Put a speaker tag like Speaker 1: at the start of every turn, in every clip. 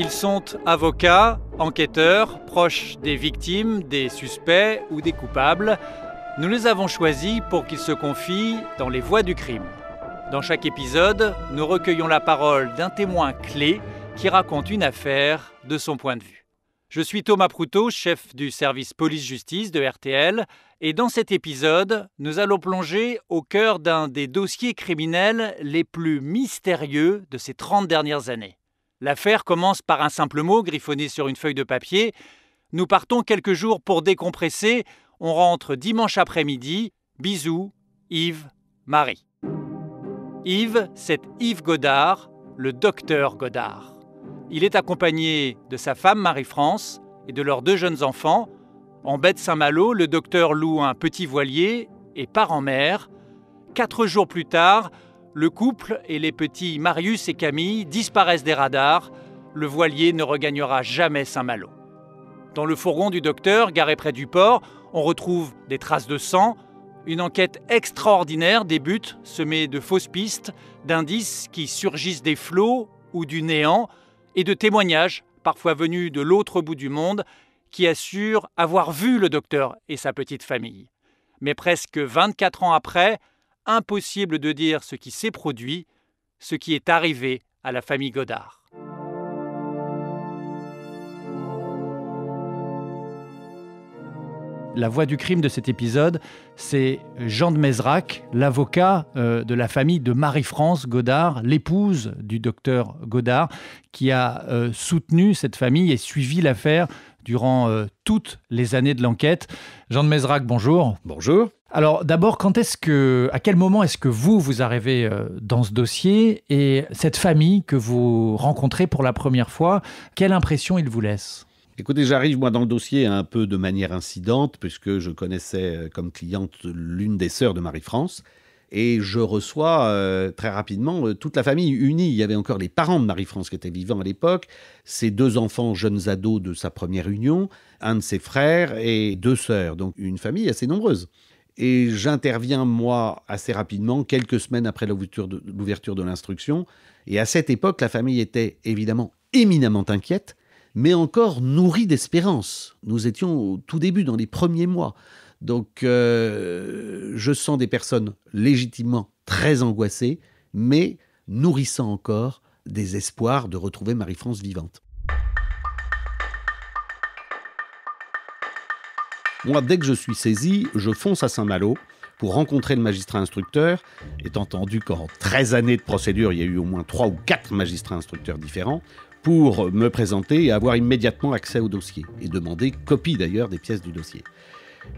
Speaker 1: Ils sont avocats, enquêteurs, proches des victimes, des suspects ou des coupables. Nous les avons choisis pour qu'ils se confient dans les voies du crime. Dans chaque épisode, nous recueillons la parole d'un témoin clé qui raconte une affaire de son point de vue. Je suis Thomas Proutot, chef du service police-justice de RTL, et dans cet épisode, nous allons plonger au cœur d'un des dossiers criminels les plus mystérieux de ces 30 dernières années. L'affaire commence par un simple mot griffonné sur une feuille de papier. Nous partons quelques jours pour décompresser. On rentre dimanche après-midi. Bisous, Yves, Marie. Yves, c'est Yves Godard, le docteur Godard. Il est accompagné de sa femme Marie-France et de leurs deux jeunes enfants. En baie de Saint-Malo, le docteur loue un petit voilier et part en mer. Quatre jours plus tard, le couple et les petits Marius et Camille disparaissent des radars. Le voilier ne regagnera jamais Saint-Malo. Dans le fourgon du docteur, garé près du port, on retrouve des traces de sang. Une enquête extraordinaire débute, semée de fausses pistes, d'indices qui surgissent des flots ou du néant, et de témoignages, parfois venus de l'autre bout du monde, qui assurent avoir vu le docteur et sa petite famille. Mais presque 24 ans après, impossible de dire ce qui s'est produit, ce qui est arrivé à la famille Godard. La voix du crime de cet épisode, c'est Jean de Mézrac, l'avocat euh, de la famille de Marie-France Godard, l'épouse du docteur Godard, qui a euh, soutenu cette famille et suivi l'affaire durant euh, toutes les années de l'enquête. Jean de Mézrac, bonjour. Bonjour. Alors d'abord, quand est-ce que, à quel moment est-ce que vous vous arrivez euh, dans ce dossier et cette famille que vous rencontrez pour la première fois, quelle impression il vous laisse
Speaker 2: Écoutez, j'arrive moi dans le dossier un peu de manière incidente puisque je connaissais euh, comme cliente l'une des sœurs de Marie-France et je reçois euh, très rapidement euh, toute la famille unie. Il y avait encore les parents de Marie-France qui étaient vivants à l'époque, ses deux enfants jeunes ados de sa première union, un de ses frères et deux sœurs, donc une famille assez nombreuse. Et j'interviens, moi, assez rapidement, quelques semaines après l'ouverture de l'instruction. Et à cette époque, la famille était évidemment éminemment inquiète, mais encore nourrie d'espérance. Nous étions au tout début, dans les premiers mois. Donc, euh, je sens des personnes légitimement très angoissées, mais nourrissant encore des espoirs de retrouver Marie-France vivante. Moi, dès que je suis saisi, je fonce à Saint-Malo pour rencontrer le magistrat instructeur, étant entendu qu'en 13 années de procédure, il y a eu au moins 3 ou 4 magistrats instructeurs différents, pour me présenter et avoir immédiatement accès au dossier, et demander copie d'ailleurs des pièces du dossier.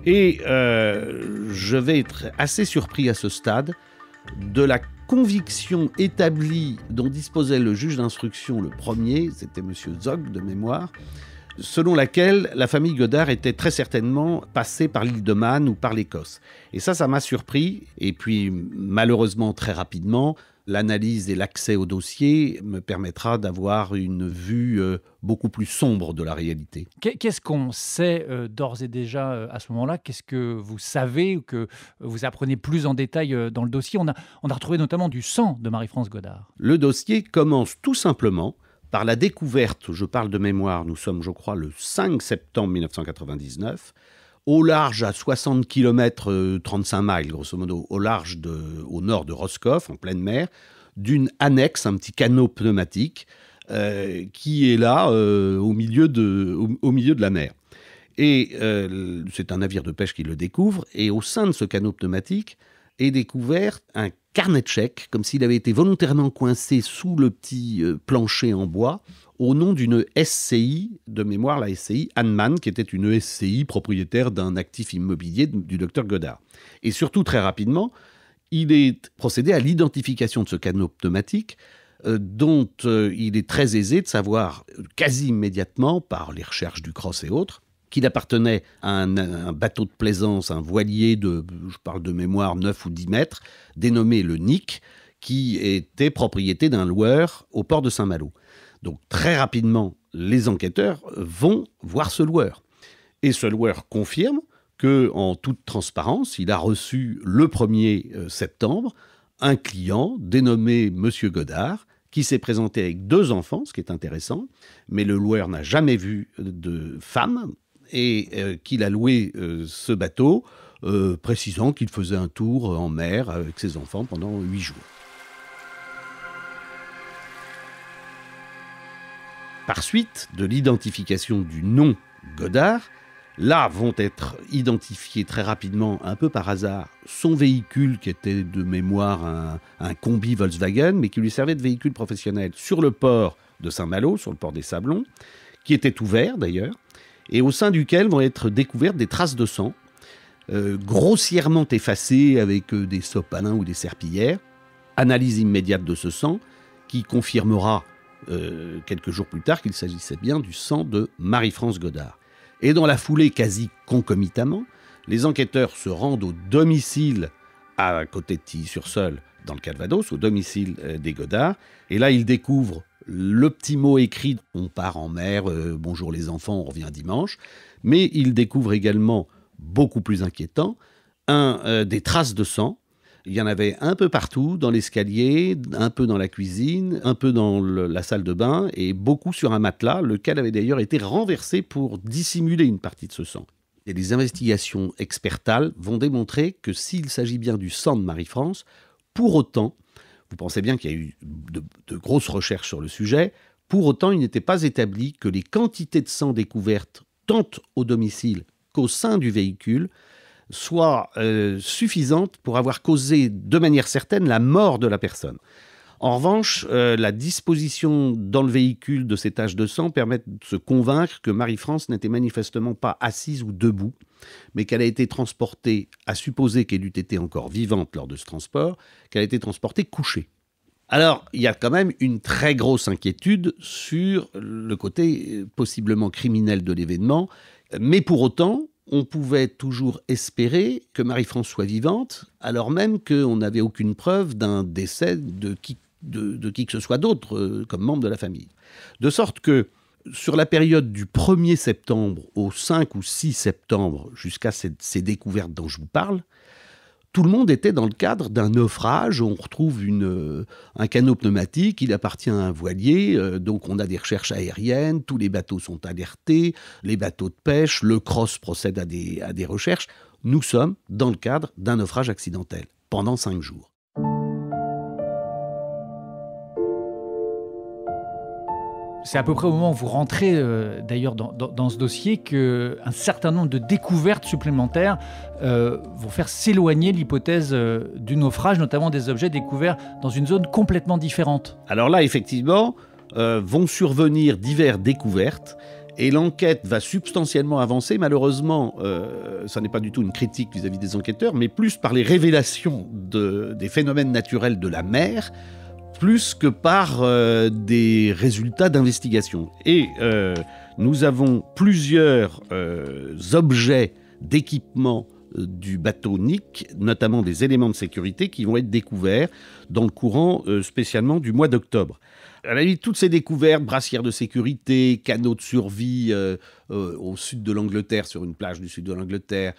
Speaker 2: Et euh, je vais être assez surpris à ce stade de la conviction établie dont disposait le juge d'instruction le premier, c'était M. Zog de mémoire, selon laquelle la famille Godard était très certainement passée par l'île de Man ou par l'Écosse. Et ça, ça m'a surpris. Et puis, malheureusement, très rapidement, l'analyse et l'accès au dossier me permettra d'avoir une vue euh, beaucoup plus sombre de la réalité.
Speaker 1: Qu'est-ce qu'on sait euh, d'ores et déjà euh, à ce moment-là Qu'est-ce que vous savez ou que vous apprenez plus en détail dans le dossier on a, on retrouvé notamment du sang de Marie-France Godard.
Speaker 2: Le dossier commence tout simplement par la découverte, je parle de mémoire, nous sommes je crois le 5 septembre 1999, au large à 60 km, 35 miles grosso modo, au large de, au nord de Roscoff, en pleine mer, d'une annexe, un petit canot pneumatique, euh, qui est là euh, au, milieu de, au, milieu de la mer. Et euh, c'est un navire de pêche qui le découvre, et au sein de ce canot pneumatique est découvert un carnet de chèques, comme s'il avait été volontairement coincé sous le petit plancher en bois, au nom d'une SCI, de mémoire la SCI Hahnemann, qui était une SCI propriétaire d'un actif immobilier du docteur Godard. Et surtout, très rapidement, il est procédé à l'identification de ce canot pneumatique euh, dont euh, il est très aisé de savoir euh, quasi immédiatement, par les recherches du Cross et autres, qu'il appartenait à un, un, bateau de plaisance, un voilier de, je parle de mémoire, 9 ou 10 mètres, dénommé le Nick, qui était propriété d'un loueur au port de Saint-Malo. Donc très rapidement, les enquêteurs vont voir ce loueur. Et ce loueur confirme que, en toute transparence, il a reçu le 1er euh, septembre un client dénommé Monsieur Godard qui s'est présenté avec deux enfants, ce qui est intéressant, mais le loueur n'a jamais vu de femme et euh, qu'il a loué euh, ce bateau, précisant qu'il faisait un tour en mer avec ses enfants pendant huit jours. par suite de l'identification du nom Godard, là vont être identifiés très rapidement, un peu par hasard, son véhicule qui était de mémoire un, combi Volkswagen, mais qui lui servait de véhicule professionnel sur le port de Saint-Malo, sur le port des Sablons, qui était ouvert d'ailleurs, et au sein duquel vont être découvertes des traces de sang, euh, grossièrement effacées avec euh, des sopalins ou des serpillères. Analyse immédiate de ce sang, qui confirmera euh, quelques jours plus tard qu'il s'agissait bien du sang de Marie-France Godard. Et dans la foulée, quasi concomitamment, les enquêteurs se rendent au domicile à côté de Tilly-sur-Seul, dans le Calvados, au domicile euh, des Godard. Et là, ils découvrent le petit mot écrit On part en mer, euh, bonjour les enfants, on revient dimanche. Mais ils découvrent également, beaucoup plus inquiétant, un, des traces de sang il y en avait un peu partout, dans l'escalier, un peu dans la cuisine, un peu dans la salle de bain, et beaucoup sur un matelas, lequel avait d'ailleurs été renversé pour dissimuler une partie de ce sang. Et les investigations expertales vont démontrer que s'il s'agit bien du sang de Marie-France, pour autant, vous pensez bien qu'il y a eu de grosses recherches sur le sujet, pour autant il n'était pas établi que les quantités de sang découvertes tant au domicile qu'au sein du véhicule soit euh, suffisante pour avoir causé de manière certaine la mort de la personne. En revanche, euh, la disposition dans le véhicule de ces taches de sang permet de se convaincre que Marie-France n'était manifestement pas assise ou debout, mais qu'elle a été transportée, à supposer qu'elle eût été encore vivante lors de ce transport, qu'elle a été transportée couchée. Alors, il y a quand même une très grosse inquiétude sur le côté euh, possiblement criminel de l'événement, mais pour autant, on pouvait toujours espérer que Marie-France soit vivante, alors même qu'on n'avait aucune preuve d'un décès de qui, que ce soit d'autre euh, comme membre de la famille. De sorte que sur la période du 1er septembre au 5 ou 6 septembre, jusqu'à ces, découvertes dont je vous parle, tout le monde était dans le cadre d'un naufrage. On retrouve euh, un canot pneumatique, il appartient à un voilier, euh, donc on a des recherches aériennes, tous les bateaux sont alertés, les bateaux de pêche, le cross procède à des recherches. Nous sommes dans le cadre d'un naufrage accidentel pendant cinq jours.
Speaker 1: C'est à peu près au moment où vous rentrez euh, d'ailleurs dans, ce dossier qu'un certain nombre de découvertes supplémentaires euh, vont faire s'éloigner l'hypothèse euh, du naufrage, notamment des objets découverts dans une zone complètement différente.
Speaker 2: Alors là, effectivement, vont survenir diverses découvertes. Et l'enquête va substantiellement avancer. Malheureusement, ça n'est pas du tout une critique vis-à-vis des enquêteurs, mais plus par les révélations des phénomènes naturels de la mer, plus que par euh, des résultats d'investigation. Et euh, nous avons plusieurs euh, objets d'équipement du bateau Nick, notamment des éléments de sécurité qui vont être découverts dans le courant spécialement du mois d'octobre. À la limite, toutes ces découvertes, brassières de sécurité, canaux de survie au sud de l'Angleterre, sur une plage du sud de l'Angleterre,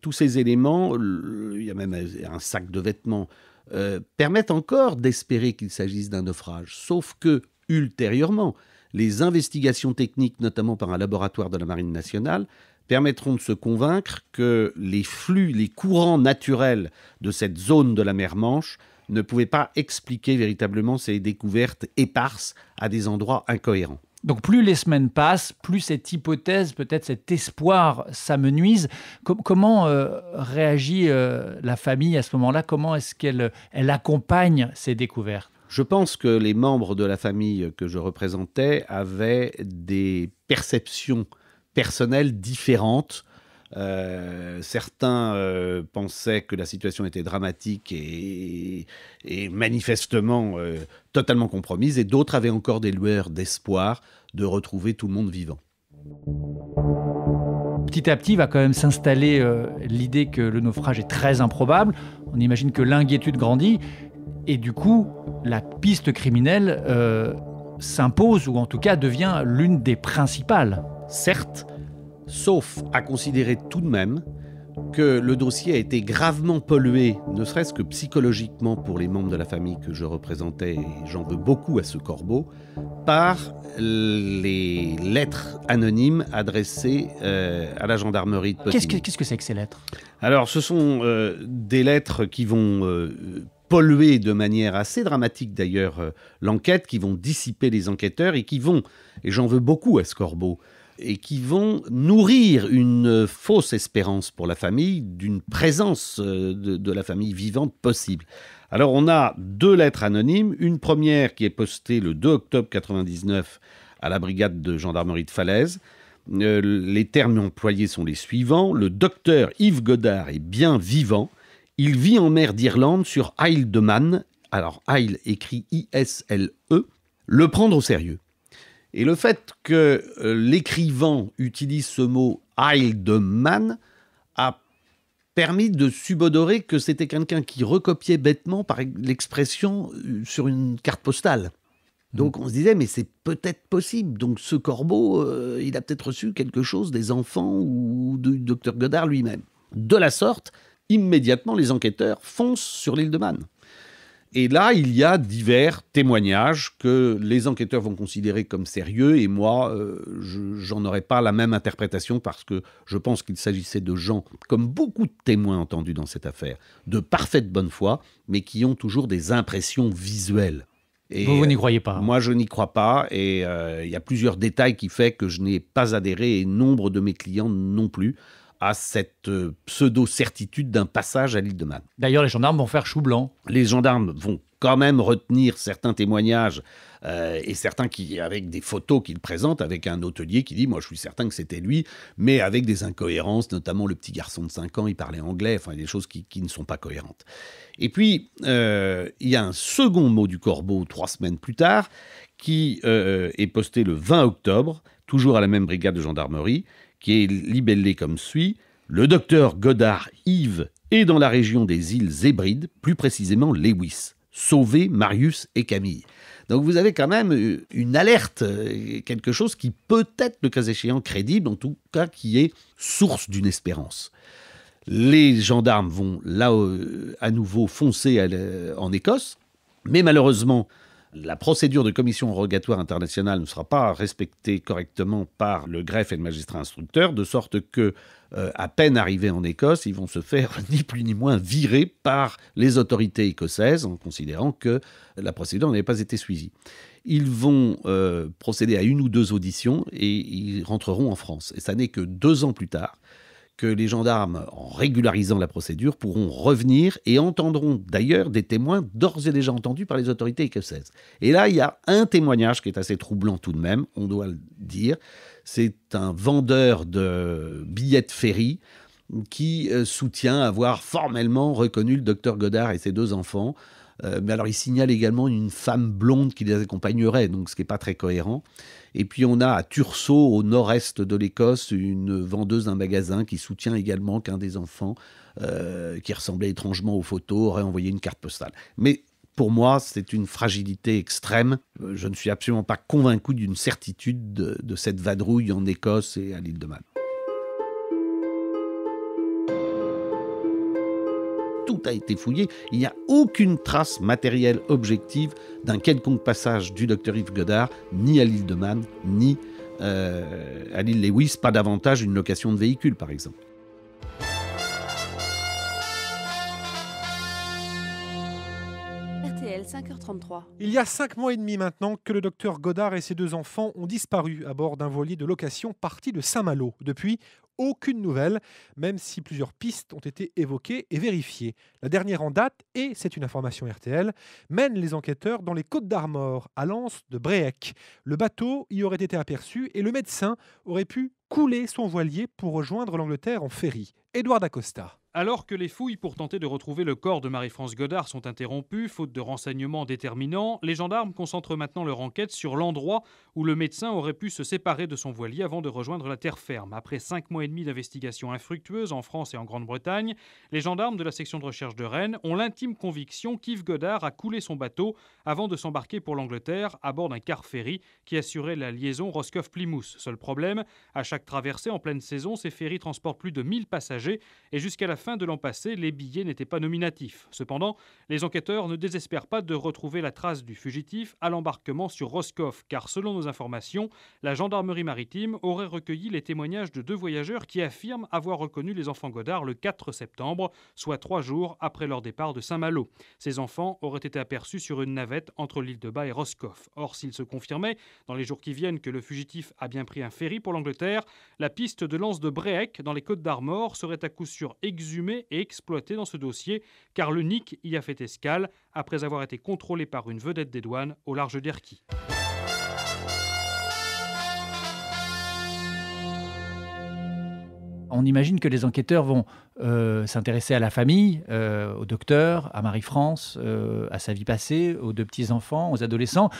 Speaker 2: tous ces éléments, il y a même un sac de vêtements, euh, permettent encore d'espérer qu'il s'agisse d'un naufrage, sauf que, ultérieurement, les investigations techniques, notamment par un laboratoire de la Marine nationale, permettront de se convaincre que les flux, les courants naturels de cette zone de la mer Manche ne pouvaient pas expliquer véritablement ces découvertes éparses à des endroits incohérents.
Speaker 1: Donc plus les semaines passent, plus cette hypothèse, peut-être cet espoir s'amenuise. comment euh, réagit euh, la famille à ce moment-là Comment est-ce qu'elle accompagne ces découvertes
Speaker 2: Je pense que les membres de la famille que je représentais avaient des perceptions personnelles différentes euh, certains euh, pensaient que la situation était dramatique et, manifestement euh, totalement compromise, et d'autres avaient encore des lueurs d'espoir de retrouver tout le monde vivant.
Speaker 1: Petit à petit va quand même s'installer l'idée que le naufrage est très improbable. On imagine que l'inquiétude grandit et du coup la piste criminelle s'impose ou en tout cas devient l'une des principales.
Speaker 2: Certes, sauf à considérer tout de même que le dossier a été gravement pollué, ne serait-ce que psychologiquement pour les membres de la famille que je représentais, et j'en veux beaucoup à ce corbeau, par les lettres anonymes adressées euh, à la gendarmerie de Qu'est-ce
Speaker 1: que c'est que, ces lettres
Speaker 2: Alors, ce sont euh, des lettres qui vont... Euh, polluer de manière assez dramatique d'ailleurs l'enquête, qui vont dissiper les enquêteurs et qui vont, et j'en veux beaucoup à ce corbeau, et qui vont nourrir une fausse espérance pour la famille d'une présence euh, de, la famille vivante possible. Alors on a deux lettres anonymes, une première qui est postée le 2 octobre 1999 à la brigade de gendarmerie de Falaise. Euh, les termes employés sont les suivants. Le docteur Yves Godard est bien vivant. Il vit en mer d'Irlande sur Isle de Man. Alors Isle écrit I-S-L-E. Le prendre au sérieux. Et le fait que euh, l'écrivain utilise ce mot Man a permis de subodorer que c'était quelqu'un qui recopiait bêtement par l'expression euh, sur une carte postale. Mmh. Donc on se disait, mais c'est peut-être possible. Donc ce corbeau, euh, il a peut-être reçu quelque chose des enfants ou du docteur Godard lui-même. De la sorte, immédiatement, les enquêteurs foncent sur l'île de Man. Et là, il y a divers témoignages que les enquêteurs vont considérer comme sérieux, et moi, euh, je j'en aurais pas la même interprétation parce que je pense qu'il s'agissait de gens, comme beaucoup de témoins entendus dans cette affaire, de parfaite bonne foi, mais qui ont toujours des impressions visuelles. vous, n'y euh, croyez pas. Hein. Moi, je n'y crois pas. Et euh, il y a plusieurs détails qui font que je n'ai pas adhéré et nombre de mes clients non plus à cette euh, pseudo-certitude d'un passage à l'île de Man. D'ailleurs, les gendarmes vont faire chou blanc. Les gendarmes vont quand même retenir certains témoignages euh, et certains qui, avec des photos qu'ils présentent, avec un hôtelier qui dit Moi, je suis certain que c'était lui, mais avec des incohérences, notamment le petit garçon de 5 ans, il parlait anglais, enfin, des choses qui, ne sont pas cohérentes. Et puis, euh, il y a un second mot du corbeau, trois semaines plus tard, qui est posté le 20 octobre, toujours à la même brigade de gendarmerie, qui est libellé comme suit. Le docteur Godard Yves est dans la région des îles Hébrides, plus précisément Lewis. Sauver Marius et Camille. Donc vous avez quand même euh, une alerte, euh, quelque chose qui peut être, le cas échéant, crédible, en tout cas qui est source d'une espérance. Les gendarmes vont là euh, à nouveau foncer en Écosse, mais malheureusement, la procédure de commission rogatoire internationale ne sera pas respectée correctement par le greffe et le magistrat instructeur, de sorte que, euh, à peine arrivés en Écosse, ils vont se faire ni plus ni moins virer par les autorités écossaises en considérant que la procédure n'avait pas été suivie. Ils vont euh, procéder à une ou deux auditions et ils rentreront en France. Et ça n'est que deux ans plus tard que les gendarmes, en régularisant la procédure, pourront revenir et entendront d'ailleurs des témoins d'ores et déjà entendus par les autorités écossaises. Et là, il y a un témoignage qui est assez troublant tout de même, on doit le dire. C'est un vendeur de billets de ferry qui euh, soutient avoir formellement reconnu le docteur Godard et ses deux enfants euh, mais alors, il signale également une femme blonde qui les accompagnerait, donc ce qui n'est pas très cohérent. Et puis, on a à Thurso, au nord-est de l'Écosse, une vendeuse d'un magasin qui soutient également qu'un des enfants, euh, qui ressemblait étrangement aux photos, aurait envoyé une carte postale. Mais pour moi, c'est une fragilité extrême. Euh, je ne suis absolument pas convaincu d'une certitude de, de cette vadrouille en Écosse et à l'île de Man. tout a été fouillé. Il n'y a aucune trace matérielle objective d'un quelconque passage du docteur Yves Godard, ni à l'île de Man, ni euh, à l'île Lewis, pas davantage une location de véhicule, par exemple.
Speaker 3: RTL 5h33. Il y a
Speaker 4: cinq mois et demi maintenant que le docteur Godard et ses deux enfants ont disparu à bord d'un voilier de location parti de Saint-Malo. Depuis, aucune nouvelle, même si plusieurs pistes ont été évoquées et vérifiées. La dernière en date, et c'est une information RTL, mène les enquêteurs dans les Côtes d'Armor, à l'anse de Bréhec. Le bateau y aurait été aperçu et le médecin aurait pu couler son voilier pour rejoindre l'Angleterre en ferry. Édouard Acosta. Alors que les fouilles pour tenter de retrouver le corps de Marie-France Godard sont interrompues, faute de renseignements déterminants, les gendarmes concentrent maintenant leur enquête sur l'endroit où le médecin aurait pu se séparer de son voilier avant de rejoindre la terre ferme. Après cinq mois et demi d'investigations infructueuses en France et en Grande-Bretagne, les gendarmes de la section de recherche de Rennes ont l'intime conviction qu'Yves Godard a coulé son bateau avant de s'embarquer pour l'Angleterre à bord d'un car ferry qui assurait la liaison Roscoff-Plymouth. Seul problème, à chaque traversée en pleine saison, ces ferries transportent plus de 1000 passagers et jusqu'à la fin de l'an passé, les billets n'étaient pas nominatifs. Cependant, les enquêteurs ne désespèrent pas de retrouver la trace du fugitif à l'embarquement sur Roscoff, car selon nos informations, la gendarmerie maritime aurait recueilli les témoignages de deux voyageurs qui affirment avoir reconnu les enfants Godard le 4 septembre, soit trois jours après leur départ de Saint-Malo. Ces enfants auraient été aperçus sur une navette entre l'île de Bas et Roscoff. Or, s'il se confirmait dans les jours qui viennent que le fugitif a bien pris un ferry pour l'Angleterre, la piste de lance de Bréhec dans les Côtes d'Armor serait à coup sûr exhumée et exploité dans ce dossier, car le NIC y a fait escale après avoir été contrôlé par une vedette des douanes au large d'Erki.
Speaker 1: on imagine que les enquêteurs vont euh, s'intéresser à la famille, euh, au docteur, à Marie-France, euh, à sa vie passée, aux deux petits-enfants, aux adolescents.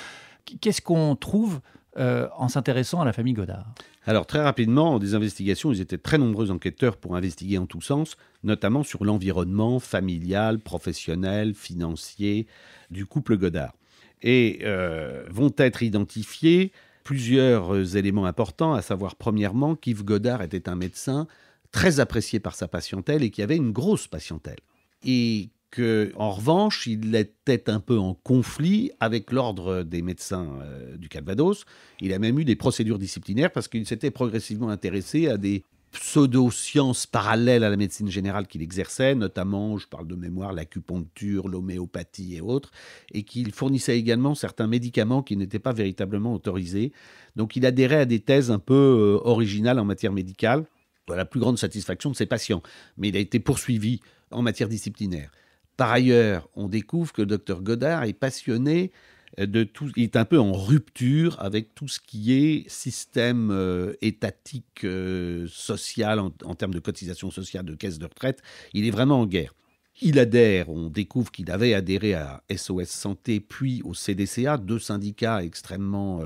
Speaker 1: Qu'est-ce qu'on trouve euh, en s'intéressant à la famille Godard
Speaker 2: Alors très rapidement, des investigations, ils étaient très nombreux enquêteurs pour investiguer en tous sens, notamment sur l'environnement familial, professionnel, financier du couple Godard. Et euh, vont être identifiés plusieurs euh, éléments importants, à savoir premièrement qu'Yves Godard était un médecin très apprécié par sa patientèle et qui avait une grosse patientèle. Et que, en revanche, il était un peu en conflit avec l'ordre des médecins euh, du Calvados. Il a même eu des procédures disciplinaires parce qu'il s'était progressivement intéressé à des pseudo-sciences parallèles à la médecine générale qu'il exerçait, notamment, je parle de mémoire, l'acupuncture, l'homéopathie et autres, et qu'il fournissait également certains médicaments qui n'étaient pas véritablement autorisés. Donc il adhérait à des thèses un peu euh, originales en matière médicale, à la plus grande satisfaction de ses patients. Mais il a été poursuivi en matière disciplinaire. Par ailleurs, on découvre que le docteur Godard est passionné euh, de tout, il est un peu en rupture avec tout ce qui est système euh, étatique, euh, social, en, termes de cotisation sociale, de caisse de retraite. Il est vraiment en guerre. Il adhère, on découvre qu'il avait adhéré à SOS Santé, puis au CDCA, deux syndicats extrêmement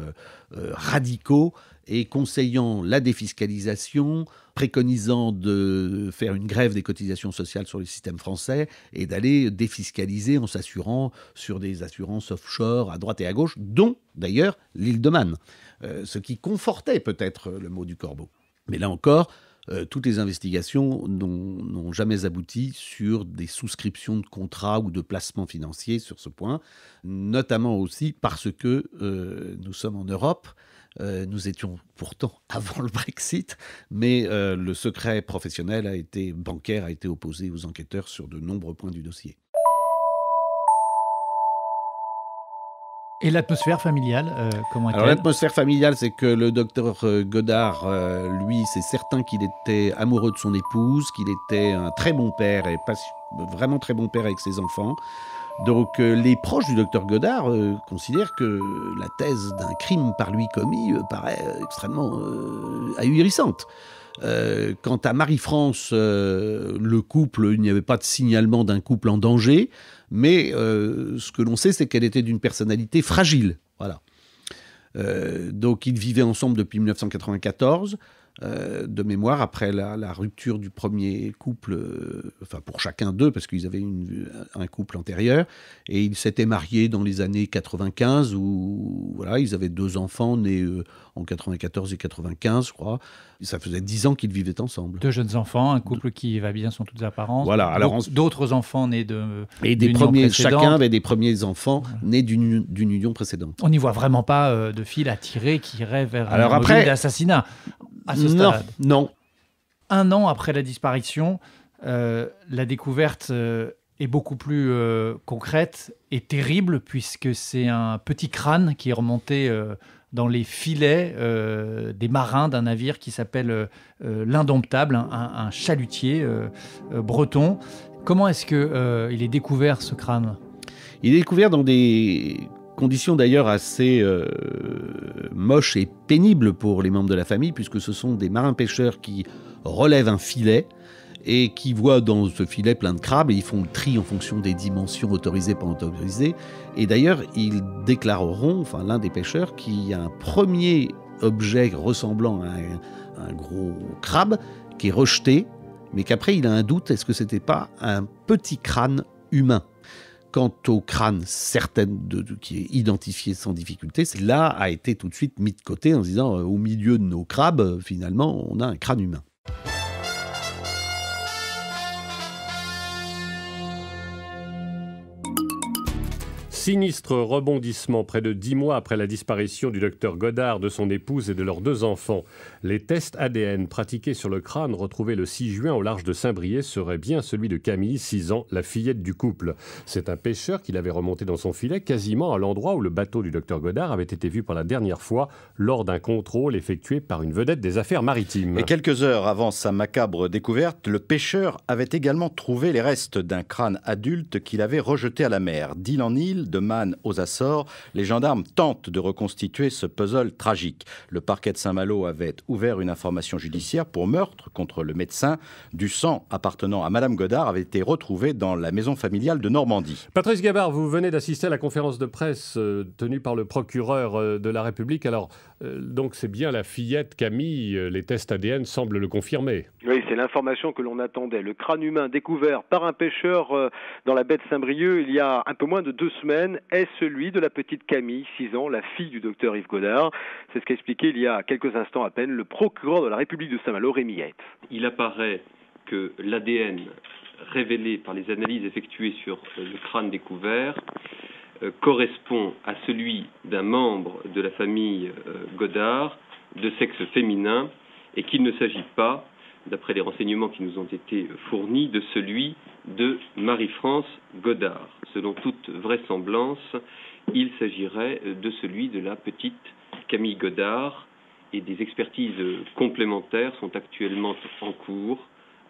Speaker 2: radicaux et conseillant la défiscalisation, préconisant de faire une grève des cotisations sociales sur le système français et d'aller défiscaliser en s'assurant sur des assurances offshore à droite et à gauche, dont d'ailleurs l'île de Man, euh, ce qui confortait peut-être le mot du corbeau. Mais là encore, euh, toutes les investigations n'ont jamais abouti sur des souscriptions de contrats ou de placements financiers sur ce point, notamment aussi parce que euh, nous sommes en Europe euh, nous étions pourtant avant le Brexit, mais euh, le secret professionnel a été bancaire a été opposé aux enquêteurs sur de nombreux points du dossier. Et
Speaker 1: l'atmosphère familiale, euh, comment l'atmosphère
Speaker 2: familiale, c'est que le docteur Godard, lui, c'est certain qu'il était amoureux de son épouse, qu'il était un très bon père et vraiment très bon père avec ses enfants. Donc euh, les proches du docteur Godard euh, considèrent que la thèse d'un crime par lui commis euh, paraît extrêmement ahurissante. quant à Marie-France, le couple, il n'y avait pas de signalement d'un couple en danger, mais ce que l'on sait, c'est qu'elle était d'une personnalité fragile. Voilà. donc ils vivaient ensemble depuis 1994. Euh, de mémoire, après la, rupture du premier couple, euh, enfin pour chacun d'eux, parce qu'ils avaient un couple antérieur, et ils s'étaient mariés dans les années 95, où voilà, ils avaient deux enfants nés euh, en 94 et 95, je crois. ça faisait dix ans qu'ils vivaient ensemble.
Speaker 1: Deux jeunes enfants, un couple qui va bien sans toutes apparences. Voilà. d'autres enfants nés de et des premiers, chacun
Speaker 2: avait des premiers enfants nés d'une union précédente.
Speaker 1: On n'y voit vraiment pas de fil à tirer qui irait vers alors un après d'assassinat ce non, Non. Un an après la disparition, euh, la découverte euh, est beaucoup plus euh, concrète et terrible puisque c'est un petit crâne qui est remonté dans les filets des marins d'un navire qui s'appelle l'Indomptable, un, un, chalutier breton. Comment est-ce que il est découvert ce crâne
Speaker 2: il est découvert dans des Condition d'ailleurs assez euh, moche et pénible pour les membres de la famille, puisque ce sont des marins-pêcheurs qui relèvent un filet et qui voient dans ce filet plein de crabes et ils font le tri en fonction des dimensions autorisées, pas autorisées. Et d'ailleurs, ils déclareront, enfin l'un des pêcheurs, qu'il y a un premier objet ressemblant à un, un gros crabe qui est rejeté, mais qu'après il a un doute, est-ce que c'était pas un petit crâne humain Quant au crâne certaines qui est identifié sans difficulté, cela a été tout de suite mis de côté en disant euh, au milieu de nos crabes, euh, finalement,
Speaker 4: on a un crâne humain. Sinistre rebondissement près de dix mois après la disparition du docteur Godard, de son épouse et de leurs deux enfants. Les tests ADN pratiqués sur le crâne retrouvé le 6 juin au large de Saint-Brieuc seraient bien celui de Camille, 6 ans, la fillette du couple. C'est un pêcheur qui l'avait remonté dans son filet quasiment à l'endroit où le bateau du docteur Godard avait été vu pour la dernière fois lors d'un contrôle effectué par une vedette des affaires maritimes. Et quelques heures avant sa macabre découverte, le pêcheur avait également trouvé les restes d'un crâne adulte qu'il avait rejeté à la mer, d'île en île, de Man aux Açores, les gendarmes tentent de reconstituer ce puzzle tragique. Le parquet de Saint-Malo avait ouvert une information judiciaire pour meurtre contre le médecin. Du sang appartenant à Madame Godard avait été retrouvé dans la maison familiale de Normandie. Patrice Gabard, vous venez d'assister à la conférence de presse euh, tenue par le procureur euh, de la République. Alors, euh, donc c'est bien la fillette Camille, les tests ADN semblent le confirmer.
Speaker 2: Oui, c'est l'information que l'on attendait. Le crâne humain découvert par un pêcheur
Speaker 4: dans la baie de Saint-Brieuc il y a un peu moins de deux semaines est celui de la petite Camille, 6 ans, la fille du docteur Yves Godard. C'est ce qu'a expliqué il y a quelques instants à peine le procureur de la République de Saint-Malo, Rémi Il apparaît que l'ADN révélé par les analyses effectuées sur euh, le crâne découvert euh, correspond à celui d'un membre de la famille euh, Godard de sexe féminin et qu'il ne s'agit pas, d'après les renseignements qui nous ont été fournis, de celui de Marie-France Godard. Selon toute vraisemblance, il s'agirait de celui de la petite Camille Godard et des expertises complémentaires sont actuellement en cours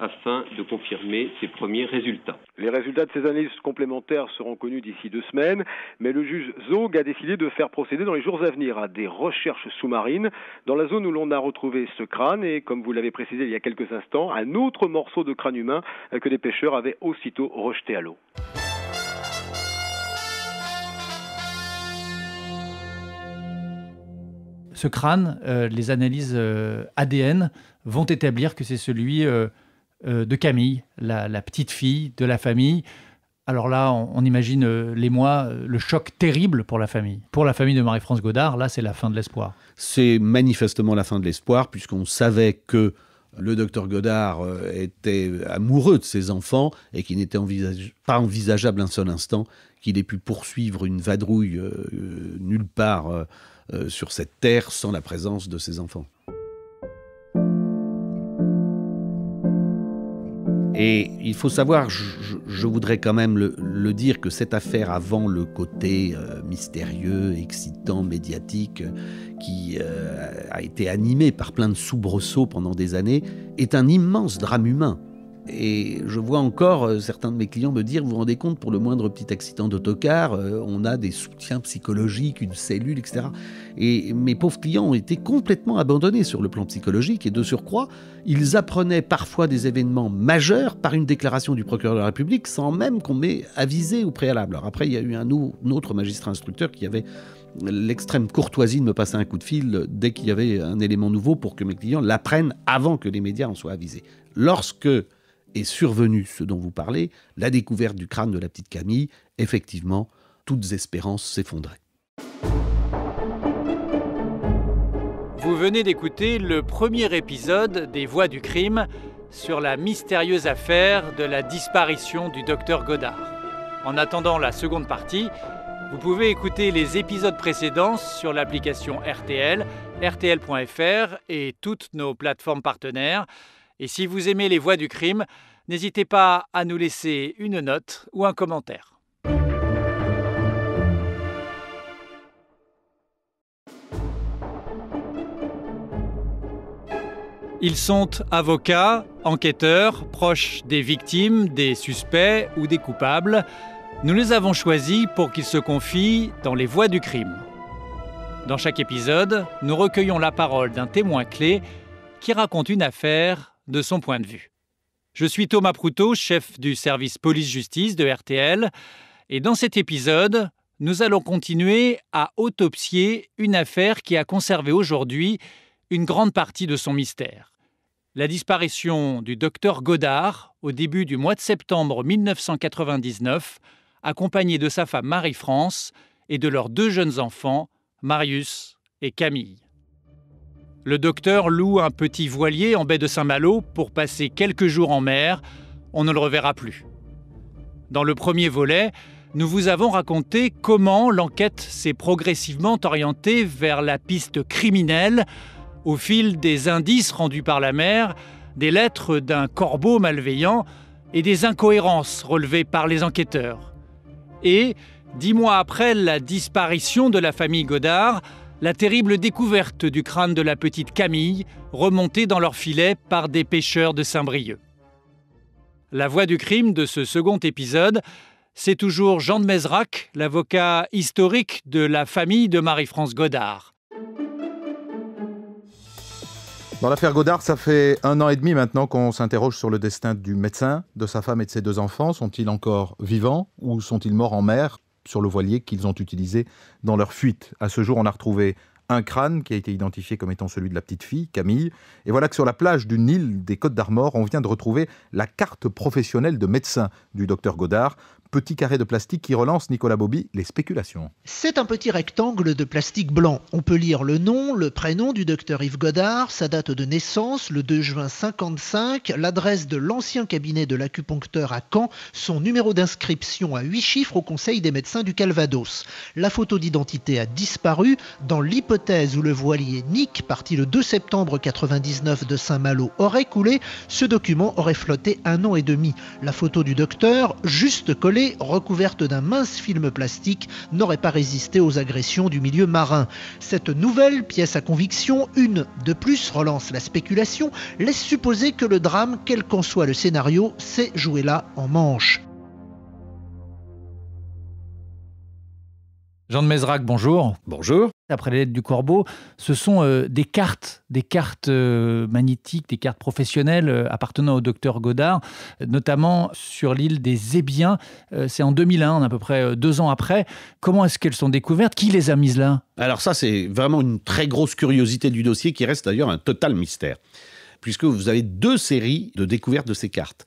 Speaker 4: afin de confirmer ses premiers résultats. Les résultats de ces analyses complémentaires seront connus d'ici deux semaines, mais le juge Zog a décidé de faire procéder dans les jours à venir à des recherches sous-marines dans la zone où l'on a retrouvé ce crâne et, comme vous l'avez précisé il y a quelques instants, un autre morceau de crâne humain que les pêcheurs avaient aussitôt rejeté à l'eau.
Speaker 1: Ce crâne, euh, les analyses euh, ADN vont établir que c'est celui euh, euh, de Camille, la, petite fille de la famille. Alors là, on, imagine euh, les mois, euh, le choc terrible pour la famille. Pour la famille de Marie-France Godard, là, c'est la fin de l'espoir.
Speaker 2: C'est manifestement la fin de l'espoir, puisqu'on savait que le docteur Godard était amoureux de ses enfants et qu'il n'était pas envisageable un seul instant qu'il ait pu poursuivre une vadrouille nulle part sur cette terre sans la présence de ses enfants. Et il faut savoir, je, voudrais quand même le, dire, que cette affaire, avant le côté euh, mystérieux, excitant, médiatique, euh, qui euh, a été animé par plein de soubresauts pendant des années, est un immense drame humain. Et je vois encore euh, certains de mes clients me dire, vous vous rendez compte, pour le moindre petit accident d'autocar, euh, on a des soutiens psychologiques, une cellule, etc. Et mes pauvres clients ont été complètement abandonnés sur le plan psychologique. Et de surcroît, ils apprenaient parfois des événements majeurs par une déclaration du procureur de la République sans même qu'on m'ait avisé au préalable. Alors après, il y a eu un autre magistrat instructeur qui avait l'extrême courtoisie de me passer un coup de fil dès qu'il y avait un élément nouveau pour que mes clients l'apprennent avant que les médias en soient avisés. Lorsque et survenu ce dont vous parlez, la découverte du crâne de la petite Camille, effectivement, toutes espérances s'effondraient.
Speaker 1: Vous venez d'écouter le premier épisode des Voix du crime sur la mystérieuse affaire de la disparition du docteur Godard. En attendant la seconde partie, vous pouvez écouter les épisodes précédents sur l'application RTL, rtl.fr et toutes nos plateformes partenaires. Et si vous aimez les voix du crime, n'hésitez pas à nous laisser une note ou un commentaire. Ils sont avocats, enquêteurs, proches des victimes, des suspects ou des coupables. Nous les avons choisis pour qu'ils se confient dans les voies du crime. Dans chaque épisode, nous recueillons la parole d'un témoin clé qui raconte une affaire de son point de vue. Je suis Thomas Proutot, chef du service police-justice de RTL, et dans cet épisode, nous allons continuer à autopsier une affaire qui a conservé aujourd'hui une grande partie de son mystère. La disparition du docteur Godard au début du mois de septembre 1999, accompagné de sa femme Marie-France et de leurs deux jeunes enfants, Marius et Camille. Le docteur loue un petit voilier en baie de Saint-Malo pour passer quelques jours en mer. On ne le reverra plus. Dans le premier volet, nous vous avons raconté comment l'enquête s'est progressivement orientée vers la piste criminelle au fil des indices rendus par la mer, des lettres d'un corbeau malveillant et des incohérences relevées par les enquêteurs. Et, dix mois après la disparition de la famille Godard, la terrible découverte du crâne de la petite Camille, remontée dans leur filet par des pêcheurs de Saint-Brieuc. La voix du crime de ce second épisode, c'est toujours Jean de Mézrac, l'avocat historique de la famille de Marie-France Godard.
Speaker 4: Dans l'affaire Godard, ça fait un an et demi maintenant qu'on s'interroge sur le destin du médecin, de sa femme et de ses deux enfants. Sont-ils encore vivants ou sont-ils morts en mer sur le voilier qu'ils ont utilisé dans leur fuite. À ce jour, on a retrouvé un crâne qui a été identifié comme étant celui de la petite fille, Camille. Et voilà que sur la plage du Nil des Côtes d'Armor, on vient de retrouver la carte professionnelle de médecin du docteur Godard petit carré de plastique qui relance, Nicolas Bobby, les spéculations.
Speaker 1: C'est un petit rectangle de plastique blanc. On peut lire le nom, le prénom du docteur Yves Godard, sa date de naissance, le 2 juin 55, l'adresse de l'ancien cabinet de l'acupuncteur à Caen, son numéro d'inscription à 8 chiffres au Conseil des médecins du Calvados. La photo d'identité a disparu. Dans l'hypothèse où le voilier Nick, parti le 2 septembre 99 de Saint-Malo, aurait coulé, ce document aurait flotté un an et demi. La photo du docteur, juste collée, recouverte d'un mince film plastique, n'aurait pas résisté aux agressions du milieu marin. Cette nouvelle pièce à conviction, une de plus, relance la spéculation,
Speaker 2: laisse supposer que le drame, quel qu'en soit le scénario, s'est joué là en Manche.
Speaker 1: Jean de Mézrac, bonjour. Bonjour après les lettres du corbeau, ce sont euh, des cartes, des cartes euh, magnétiques, des cartes professionnelles euh, appartenant au docteur Godard, notamment sur l'île des Ébiens. c'est en 2001, à peu près deux ans après. Comment est-ce qu'elles sont découvertes Qui les a mises là
Speaker 2: Alors ça, c'est vraiment une très grosse curiosité du dossier qui reste d'ailleurs un total mystère, puisque vous avez deux séries de découvertes de ces cartes.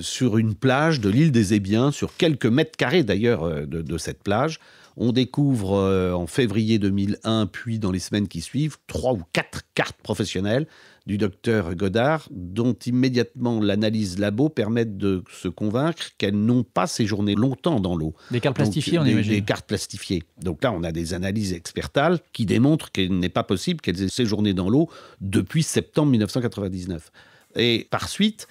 Speaker 2: sur une plage de l'île des Ébiens, sur quelques mètres carrés d'ailleurs de cette plage, on découvre euh, en février 2001, puis dans les semaines qui suivent, trois ou quatre cartes professionnelles du docteur Godard, dont immédiatement l'analyse labo permet de se convaincre qu'elles n'ont pas séjourné longtemps dans l'eau. Des cartes plastifiées, on imagine. Des cartes plastifiées. Donc là, on a des analyses expertales qui démontrent qu'il n'est pas possible qu'elles aient séjourné dans l'eau depuis septembre 1999. Et par suite,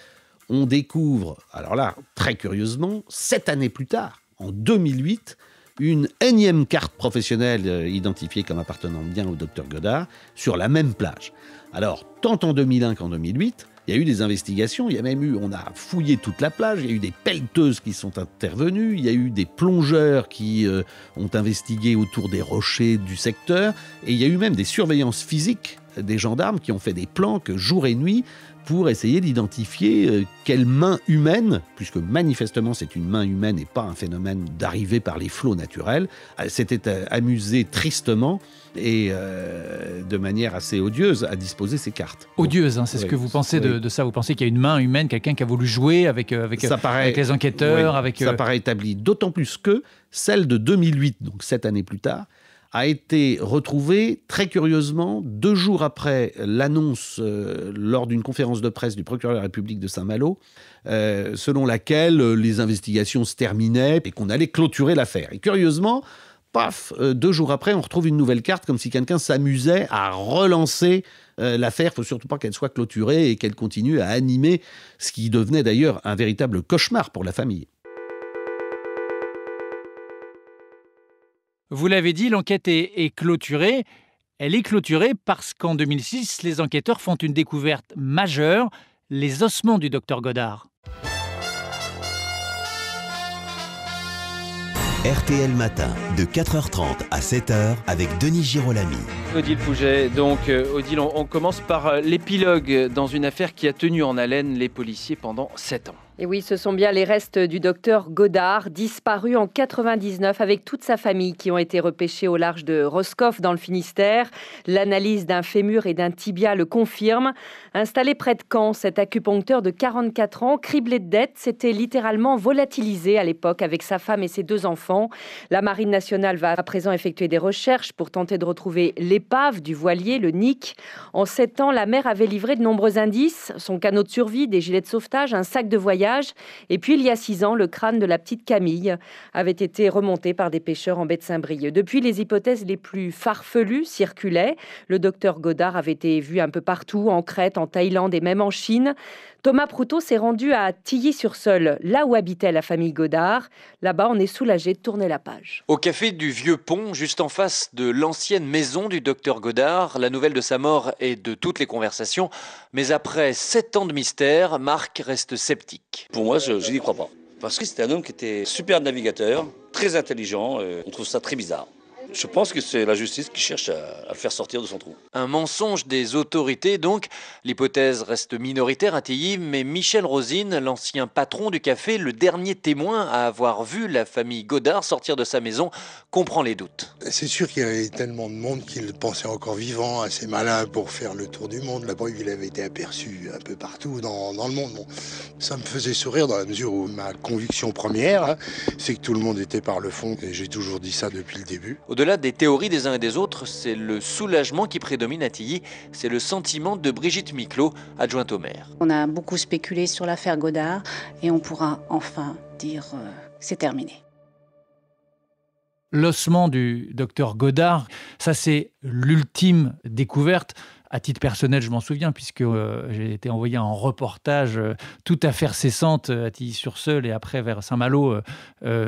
Speaker 2: on découvre, alors là, très curieusement, sept années plus tard, en 2008, une énième carte professionnelle euh, identifiée comme appartenant bien au docteur Godard sur la même plage. Alors, tant en 2001 qu'en 2008, il y a eu des investigations, il y a même eu, on a fouillé toute la plage, il y a eu des pelleteuses qui sont intervenues, il y a eu des plongeurs qui euh, ont investigué autour des rochers du secteur, et il y a eu même des surveillances physiques des gendarmes qui ont fait des plans que jour et nuit pour essayer d'identifier euh, quelle main humaine, puisque manifestement c'est une main humaine et pas un phénomène d'arrivée par les flots naturels, euh, s'était euh, amusée tristement et de manière assez odieuse à disposer ses cartes.
Speaker 5: Odieuse, hein, c'est ce que
Speaker 2: vous pensez de,
Speaker 1: ça. Vous pensez qu'il y a une main humaine, quelqu'un qui a voulu jouer avec, avec, avec les enquêteurs avec, Ça paraît
Speaker 2: établi, d'autant plus que celle de 2008, donc sept années plus tard, a été retrouvé très curieusement deux jours après l'annonce euh, lors d'une conférence de presse du procureur de la République de Saint-Malo, euh, selon laquelle euh, les investigations se terminaient et qu'on allait clôturer l'affaire. Et curieusement, paf, deux jours après, on retrouve une nouvelle carte comme si quelqu'un s'amusait à relancer l'affaire. Il faut surtout pas qu'elle soit clôturée et qu'elle continue à animer ce qui devenait d'ailleurs un véritable cauchemar pour la famille.
Speaker 1: Vous l'avez dit, l'enquête est, clôturée. Elle est clôturée parce qu'en 2006, les enquêteurs font une découverte majeure, les ossements du docteur Godard.
Speaker 2: RTL Matin, de 4h30 à 7h, avec
Speaker 4: Denis Girolami. Odile Pouget, donc euh, Odile, on, on commence par euh, l'épilogue dans une affaire qui a tenu en haleine les policiers pendant 7 ans.
Speaker 3: Et oui, ce sont bien les restes du docteur Godard, disparu en 99 avec toute sa famille, qui ont été repêchés au large de Roscoff dans le Finistère. L'analyse d'un fémur et d'un tibia le confirme. Installé près de Caen, cet acupuncteur de 44 ans, criblé de dettes, s'était littéralement volatilisé à l'époque avec sa femme et ses deux enfants. La Marine nationale va à présent effectuer des recherches pour tenter de retrouver l'épave du voilier, le Nick. En sept ans, la mer avait livré de nombreux indices son canot de survie, des gilets de sauvetage, un sac de voyage et puis, il y a six ans, le crâne de la petite Camille avait été remonté par des pêcheurs en baie de Saint-Brieuc. Depuis, les hypothèses les plus farfelues circulaient. Le docteur Godard avait été vu un peu partout, en Crète, en Thaïlande et même en Chine. Thomas Proutot s'est rendu à Tilly-sur-Seul, là où habitait la famille Godard. Là-bas, on est soulagé de tourner la page.
Speaker 1: Au café du Vieux Pont, juste en face de l'ancienne maison du docteur Godard, la nouvelle de sa mort est de toutes les conversations. Mais après
Speaker 5: sept ans de mystère, Marc reste sceptique. Pour moi, je, n'y crois pas. Parce que c'était un homme qui était super navigateur, très intelligent. Euh, on trouve ça très bizarre. Je pense que c'est la justice
Speaker 1: qui cherche à, le faire sortir de son trou. Un mensonge des autorités, donc. L'hypothèse reste minoritaire à Tilly, mais Michel Rosine, l'ancien patron du café, le dernier témoin à avoir vu la famille Godard sortir de sa maison, comprend les doutes.
Speaker 5: C'est sûr qu'il y avait tellement de monde qu'il pensait encore vivant, assez malin pour faire le tour du monde. Là-bas, il avait été aperçu un peu partout dans, le monde. ça me faisait sourire dans la mesure où ma conviction première, hein, c'est que tout le monde était par le fond. Et j'ai toujours dit ça depuis le début.
Speaker 1: Au-delà des théories des uns et des autres, c'est le soulagement qui prédomine à Tilly, c'est le sentiment de Brigitte Miclot, adjointe au maire.
Speaker 3: On a beaucoup spéculé sur l'affaire Godard et on pourra enfin dire euh, c'est terminé.
Speaker 1: L'ossement du docteur Godard, ça c'est l'ultime découverte à titre personnel, je m'en souviens, puisque euh, j'ai été envoyé en reportage euh, tout à faire cessante euh, à Tilly-sur-Seul et après vers Saint-Malo,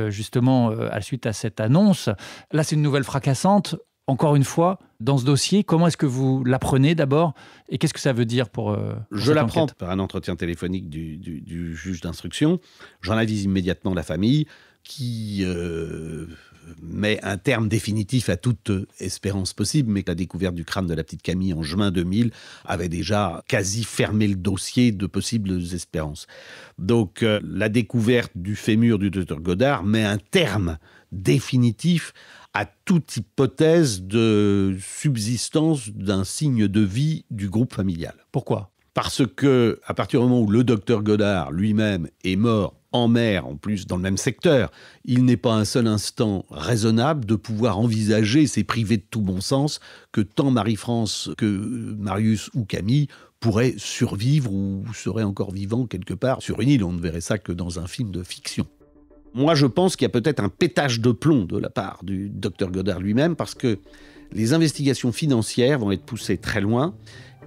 Speaker 1: justement, à la suite à cette annonce. Là, c'est une nouvelle fracassante. Encore une fois, dans ce dossier, comment est-ce que vous l'apprenez d'abord et qu'est-ce que ça veut dire pour... pour je l'apprends
Speaker 2: par un entretien téléphonique du, du juge d'instruction. J'en avise immédiatement la famille qui met un terme définitif à toute euh, espérance possible, mais que la découverte du crâne de la petite Camille en juin 2000 avait déjà quasi fermé le dossier de possibles espérances. Donc euh, la découverte du fémur du docteur Godard met un terme définitif à toute hypothèse de subsistance d'un signe de vie du groupe familial. Pourquoi Parce que à partir du moment où le docteur Godard lui-même est mort en mer, en plus dans le même secteur, il n'est pas un seul instant raisonnable de pouvoir envisager, c'est privé de tout bon sens, que tant Marie-France que euh, Marius ou Camille pourraient survivre ou seraient encore vivants quelque part sur une île. On ne verrait ça que dans un film de fiction. Moi, je pense qu'il y a peut-être un pétage de plomb de la part du docteur Godard lui-même, parce que les investigations financières vont être poussées très loin.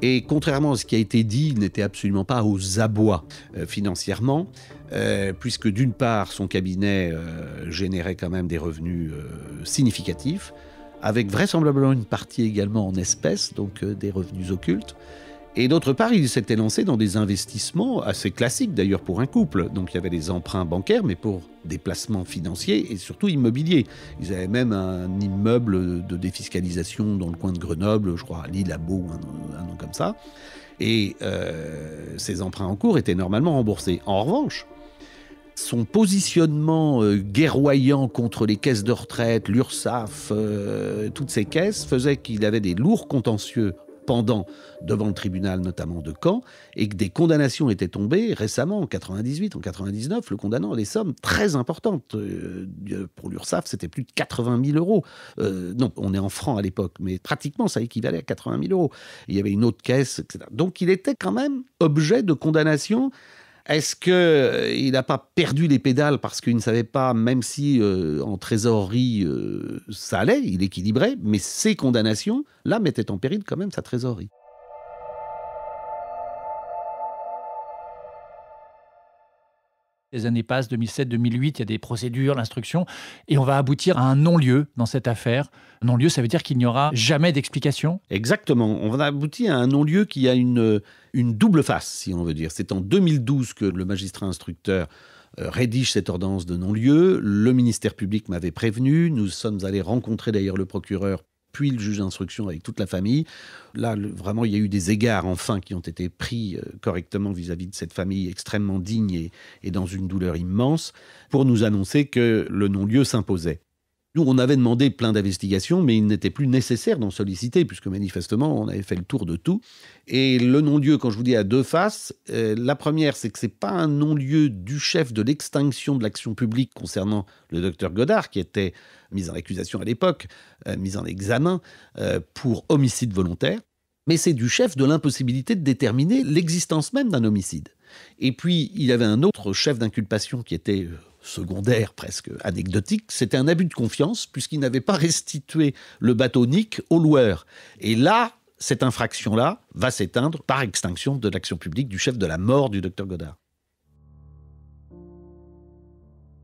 Speaker 2: Et contrairement à ce qui a été dit, il n'était absolument pas aux abois euh, financièrement, euh, puisque d'une part, son cabinet euh, générait quand même des revenus significatifs, avec vraisemblablement une partie également en espèces, donc des revenus occultes. Et d'autre part, il s'était lancé dans des investissements assez classiques d'ailleurs pour un couple. Donc il y avait des emprunts bancaires, mais pour des placements financiers et surtout immobiliers. Ils avaient même un immeuble de défiscalisation dans le coin de Grenoble, je crois à Lille, à Beau, un, nom comme ça. Et euh, ces emprunts en cours étaient normalement remboursés. En revanche, son positionnement euh, guerroyant contre les caisses de retraite, l'URSSAF, euh, toutes ces caisses, faisait qu'il avait des lourds contentieux pendant devant le tribunal notamment de Caen et que des condamnations étaient tombées récemment en 98, en 99, le condamnant des sommes très importantes. Euh, pour l'Ursaf, c'était plus de 80 000 euros. Euh, non, on est en francs à l'époque, mais pratiquement ça équivalait à 80 000 euros. Il y avait une autre caisse, etc. Donc il était quand même objet de condamnation est-ce qu'il euh, n'a pas perdu les pédales parce qu'il ne savait pas, même si euh, en trésorerie euh, ça allait, il équilibrait, mais ses condamnations, là, mettaient en péril quand même sa trésorerie Les années
Speaker 1: passent, 2007, 2008, il y a des procédures, l'instruction, et on va aboutir à un non-lieu dans cette affaire. Non-lieu, ça veut dire qu'il n'y aura jamais d'explication
Speaker 2: Exactement. On va aboutir à un non-lieu qui a une, une double face, si on veut dire. C'est en 2012 que le magistrat instructeur euh, rédige cette ordonnance de non-lieu. Le ministère public m'avait prévenu. Nous sommes allés rencontrer d'ailleurs le procureur puis le juge d'instruction avec toute la famille. Là, vraiment, il y a eu des égards, enfin, qui ont été pris euh, correctement vis-à-vis de cette famille extrêmement digne et dans une douleur immense, pour nous annoncer que le non-lieu s'imposait. Nous, on avait demandé plein d'investigations, mais il n'était plus nécessaire d'en solliciter, puisque manifestement, on avait fait le tour de tout. Et le non-lieu, quand je vous dis à deux faces, euh, la première, c'est que ce n'est pas un non-lieu du chef de l'extinction de l'action publique concernant le docteur Godard, qui était mis en accusation à l'époque, euh, mis en examen euh, pour homicide volontaire, mais c'est du chef de l'impossibilité de déterminer l'existence même d'un homicide. Et puis, il y avait un autre chef d'inculpation qui était secondaire, presque anecdotique, c'était un abus de confiance puisqu'il n'avait pas restitué le bateau Nick au loueur. Et là, cette infraction-là va s'éteindre par extinction de l'action publique du chef de la mort du docteur Godard.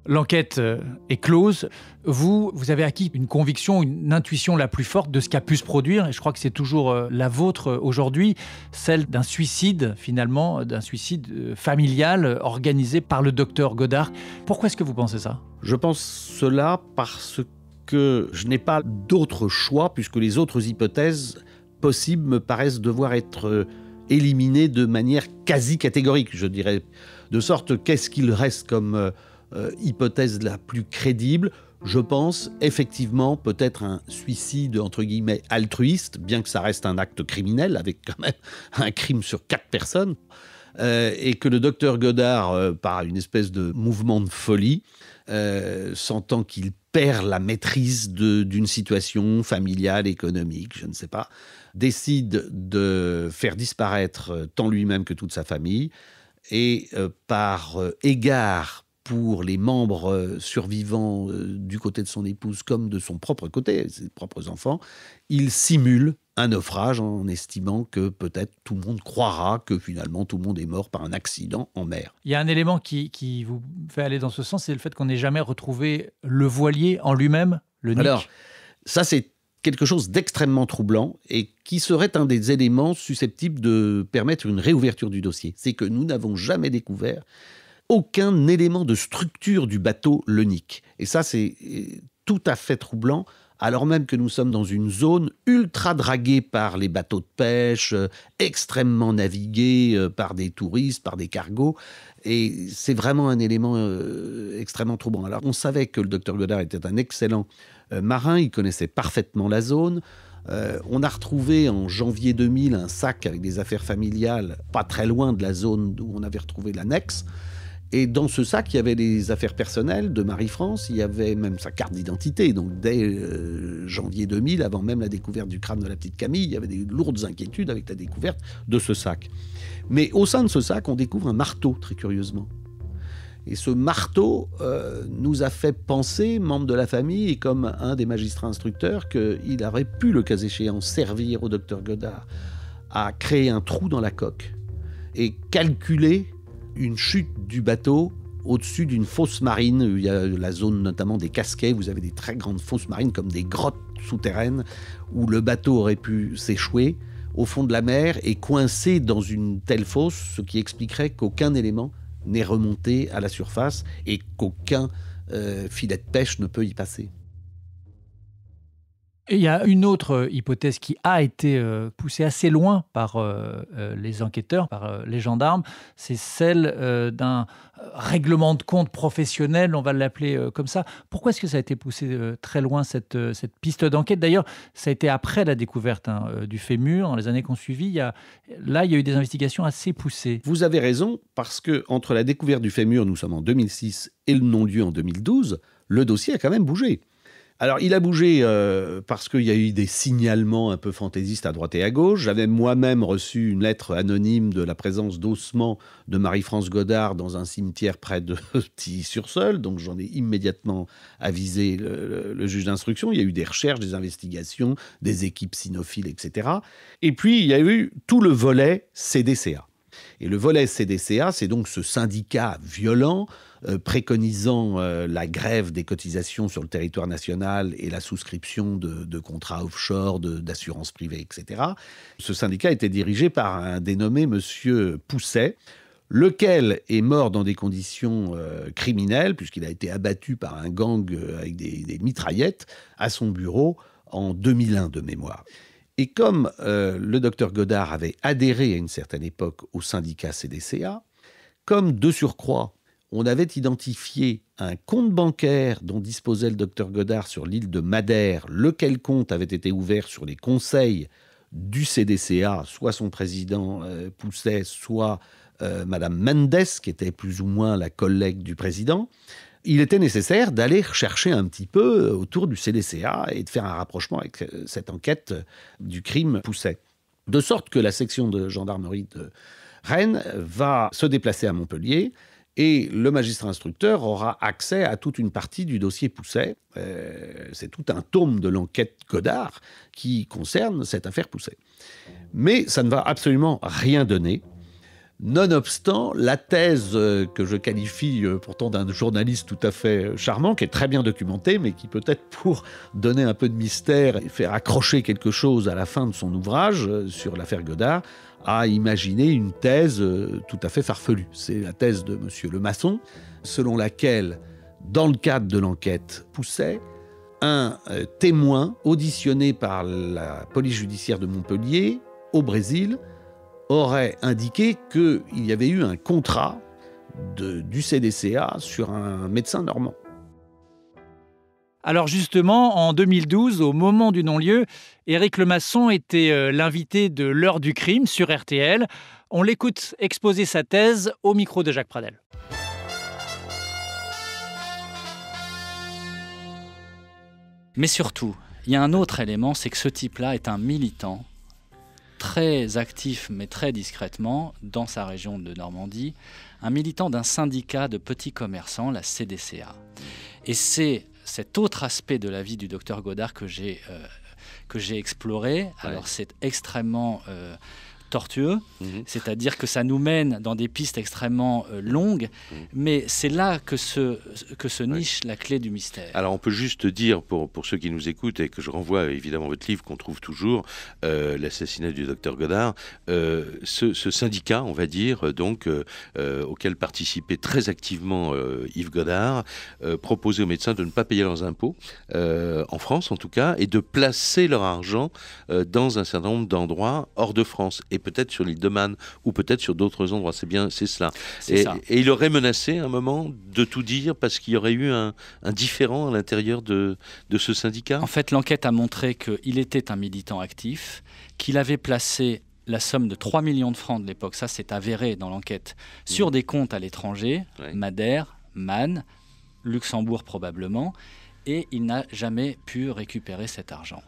Speaker 1: L'enquête euh, est close. Vous, vous avez acquis une conviction, une intuition la plus forte de ce qu'a pu se produire, et je crois que c'est toujours euh, la vôtre euh, aujourd'hui, celle d'un suicide finalement, d'un suicide familial organisé par le docteur Godard. Pourquoi est-ce que vous pensez ça
Speaker 2: Je pense cela parce que je n'ai pas d'autre choix, puisque les autres hypothèses possibles me paraissent devoir être éliminées de manière quasi catégorique, je dirais. De sorte, qu'est-ce qu'il reste comme... Euh, hypothèse la plus crédible, je pense effectivement peut-être un suicide entre guillemets altruiste, bien que ça reste un acte criminel avec quand même un crime sur quatre personnes, euh, et que le docteur Godard, euh, par une espèce de mouvement de folie, sentant qu'il perd la maîtrise d'une situation familiale, économique, je ne sais pas, décide de faire disparaître tant lui-même que toute sa famille, et par égard pour les membres euh, survivants euh, du côté de son épouse comme de son propre côté, ses propres enfants, il simule un naufrage en estimant que peut-être tout le monde croira que finalement tout le monde est mort par un accident en mer.
Speaker 1: Il y a un élément qui, vous fait aller dans ce sens, c'est le fait qu'on n'ait jamais retrouvé le voilier en lui-même,
Speaker 2: le nick. Alors, ça c'est quelque chose d'extrêmement troublant et qui serait un des éléments susceptibles de permettre une réouverture du dossier. C'est que nous n'avons jamais découvert aucun élément de structure du bateau le nique. Et ça, c'est euh, tout à fait troublant, alors même que nous sommes dans une zone ultra draguée par les bateaux de pêche, euh, extrêmement naviguée euh, par des touristes, par des cargos. Et c'est vraiment un élément extrêmement troublant. Alors, on savait que le docteur Godard était un excellent marin, il connaissait parfaitement la zone. on a retrouvé en janvier 2000 un sac avec des affaires familiales pas très loin de la zone où on avait retrouvé l'annexe. Et dans ce sac, il y avait les affaires personnelles de Marie-France, il y avait même sa carte d'identité. Donc dès euh, janvier 2000, avant même la découverte du crâne de la petite Camille, il y avait des lourdes inquiétudes avec la découverte de ce sac. Mais au sein de ce sac, on découvre un marteau, très curieusement. Et ce marteau euh, nous a fait penser, membres de la famille et comme un des magistrats instructeurs, qu'il aurait pu, le cas échéant, servir au docteur Godard à créer un trou dans la coque et calculer une chute du bateau au-dessus d'une fosse marine. Il y a la zone notamment des Casquets, vous avez des très grandes fosses marines comme des grottes souterraines où le bateau aurait pu s'échouer au fond de la mer et coincé dans une telle fosse, ce qui expliquerait qu'aucun élément n'est remonté à la surface et qu'aucun euh, filet de pêche ne peut y passer
Speaker 1: il y a une autre euh, hypothèse qui a été euh, poussée assez loin par euh, les enquêteurs, par les gendarmes, c'est celle d'un règlement de compte professionnel, on va l'appeler comme ça. Pourquoi est-ce que ça a été poussé très loin, cette, piste d'enquête D'ailleurs, ça a été après la découverte hein, du fémur, dans les années qui ont suivi. là, il y a eu des investigations assez poussées.
Speaker 2: Vous avez raison, parce que entre la découverte du fémur, nous sommes en 2006, et le non-lieu en 2012, le dossier a quand même bougé. Alors, il a bougé euh, parce qu'il y a eu des signalements un peu fantaisistes à droite et à gauche. J'avais moi-même reçu une lettre anonyme de la présence d'ossements de Marie-France Godard dans un cimetière près de Tilly-sur-Seul. Donc, j'en ai immédiatement avisé le, juge d'instruction. Il y a eu des recherches, des investigations, des équipes sinophiles, etc. Et puis, il y a eu tout le volet CDCA. Et le volet CDCA, c'est donc ce syndicat violent euh, préconisant euh, la grève des cotisations sur le territoire national et la souscription de, contrats offshore, d'assurances privées, etc. Ce syndicat était dirigé par un dénommé Monsieur Pousset, lequel est mort dans des conditions euh, criminelles, puisqu'il a été abattu par un gang avec des, mitraillettes à son bureau en 2001 de mémoire. Et comme le docteur Godard avait adhéré à une certaine époque au syndicat CDCA, comme de surcroît on avait identifié un compte bancaire dont disposait le docteur Godard sur l'île de Madère, lequel compte avait été ouvert sur les conseils du CDCA, soit son président euh, Pousset, soit euh, Madame Mendes, qui était plus ou moins la collègue du président. Il était nécessaire d'aller chercher un petit peu euh, autour du CDCA et de faire un rapprochement avec cette enquête du crime Pousset. De sorte que la section de gendarmerie de Rennes va se déplacer à Montpellier et le magistrat instructeur aura accès à toute une partie du dossier Pousset. Euh, c'est tout un tome de l'enquête Godard qui concerne cette affaire Pousset. Mais ça ne va absolument rien donner. Nonobstant la thèse euh, que je qualifie euh, pourtant d'un journaliste tout à fait charmant, qui est très bien documenté, mais qui peut-être pour donner un peu de mystère et faire accrocher quelque chose à la fin de son ouvrage sur l'affaire Godard, a imaginé une thèse euh, tout à fait farfelue. C'est la thèse de M. Lemasson, selon laquelle, dans le cadre de l'enquête Pousset, un euh, témoin auditionné par la police judiciaire de Montpellier au Brésil aurait indiqué qu'il y avait eu un contrat du CDCA sur un médecin normand.
Speaker 1: Alors justement, en 2012, au moment du non-lieu, Éric Lemasson était euh, l'invité de l'heure du crime sur RTL. On l'écoute exposer sa thèse au micro de Jacques Pradel.
Speaker 5: Mais surtout, il y a un autre élément, c'est que ce type-là est un militant très actif mais très discrètement dans sa région de Normandie, un militant d'un syndicat de petits commerçants, la CDCA. Et c'est cet autre aspect de la vie du docteur Godard que j'ai euh, que j'ai exploré. Alors c'est extrêmement euh, tortueux, mhm. c'est-à-dire que ça nous mène dans des pistes extrêmement euh, longues, mhm. mais c'est là que se, que se niche la clé du mystère.
Speaker 4: Alors on peut juste dire, pour, pour ceux qui nous écoutent, et que je renvoie évidemment votre livre qu'on trouve toujours, euh, l'assassinat du docteur Godard, euh, ce, ce, syndicat, on va dire,
Speaker 2: donc, auquel participait très activement Yves Godard, proposait aux médecins de ne pas payer leurs impôts, en France en tout cas, et de placer leur argent dans un certain nombre d'endroits hors de France. Et peut-être sur l'île de Man ou peut-être sur d'autres endroits. C'est
Speaker 5: bien, c'est cela. Et, il aurait menacé à un moment de tout dire parce qu'il y aurait eu un, un différent à l'intérieur de, ce syndicat. En fait, l'enquête a montré qu'il était un militant actif, qu'il avait placé la somme de 3 millions de francs de l'époque, ça s'est avéré dans l'enquête, mmh. sur des comptes à l'étranger, Madère, Man, Luxembourg probablement, et il n'a jamais pu récupérer cet argent.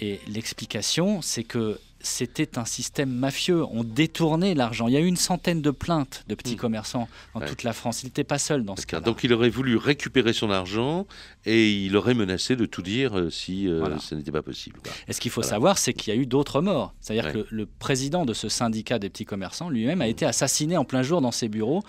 Speaker 5: Et l'explication, c'est que c'était un système mafieux. On détournait l'argent. Il y a eu une centaine de plaintes de petits hmm. commerçants dans toute la France. Il n'était pas seul dans ce cas
Speaker 2: Donc il aurait voulu récupérer son argent et il aurait menacé de tout dire euh, si euh, ce n'était pas possible. Quoi.
Speaker 5: Et ce qu'il faut savoir, c'est qu'il y a eu d'autres morts. C'est-à-dire que le, président de ce syndicat des petits commerçants lui-même a hmm. été assassiné en plein jour dans ses bureaux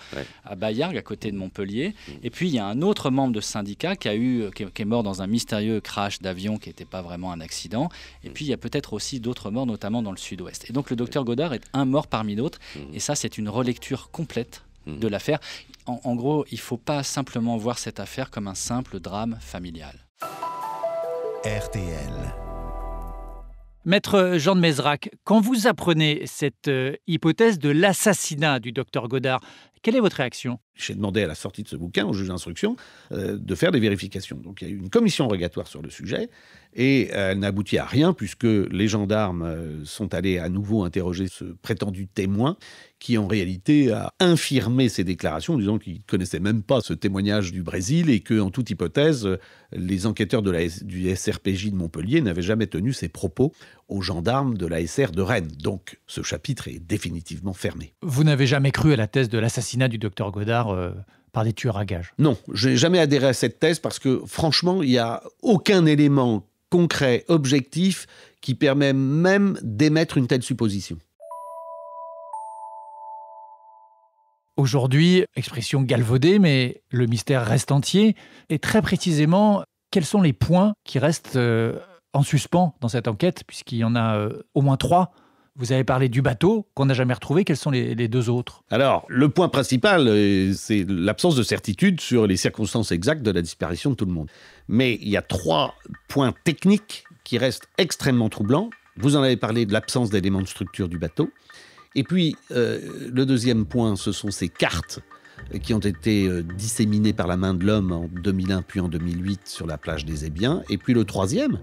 Speaker 5: à Bayargues, à côté de Montpellier. Hmm. Et puis il y a un autre membre de ce syndicat qui, a eu, euh, qui, est mort dans un mystérieux crash d'avion qui n'était pas vraiment un accident. Et puis il y a peut-être aussi d'autres morts, notamment dans le sud-ouest. Et donc le docteur Godard est un mort parmi d'autres. Mhm. Et ça, c'est une relecture complète mhm. de l'affaire. En, gros, il faut pas simplement voir cette affaire comme un simple drame familial. RTL.
Speaker 1: Maître Jean de Mézrac, quand vous apprenez cette euh, hypothèse de l'assassinat du
Speaker 2: docteur Godard, quelle est votre réaction J'ai demandé à la sortie de ce bouquin au juge d'instruction euh, de faire des vérifications. Donc il y a eu une commission rogatoire sur le sujet et elle n'aboutit à rien puisque les gendarmes euh, sont allés à nouveau interroger ce prétendu témoin qui en réalité a infirmé ses déclarations disant qu'il ne connaissait même pas ce témoignage du Brésil et que, en toute hypothèse, les enquêteurs du SRPJ de Montpellier n'avaient jamais tenu ces propos aux gendarmes de la SR de Rennes. Donc ce chapitre est définitivement fermé.
Speaker 1: Vous n'avez jamais cru à la
Speaker 2: thèse de l'assassinat du docteur Godard euh, par des tueurs à gages Non, je n'ai jamais adhéré à cette thèse parce que franchement, il n'y a aucun élément concret, objectif, qui permet même d'émettre une telle supposition.
Speaker 1: Aujourd'hui, expression galvaudée, mais le mystère reste entier. Et très précisément, quels sont les points qui restent euh, en suspens dans cette enquête, puisqu'il y en a euh, au moins trois vous avez parlé du bateau qu'on n'a jamais retrouvé. Quels sont les, deux autres
Speaker 2: Alors, le point principal, euh, c'est l'absence de certitude sur les circonstances exactes de la disparition de tout le monde. Mais il y a trois points techniques qui restent extrêmement troublants. Vous en avez parlé de l'absence d'éléments de structure du bateau. Et puis, euh, le deuxième point, ce sont ces cartes qui ont été disséminées par la main de l'homme en 2001 puis en 2008 sur la plage des Ébiens. Et puis le troisième,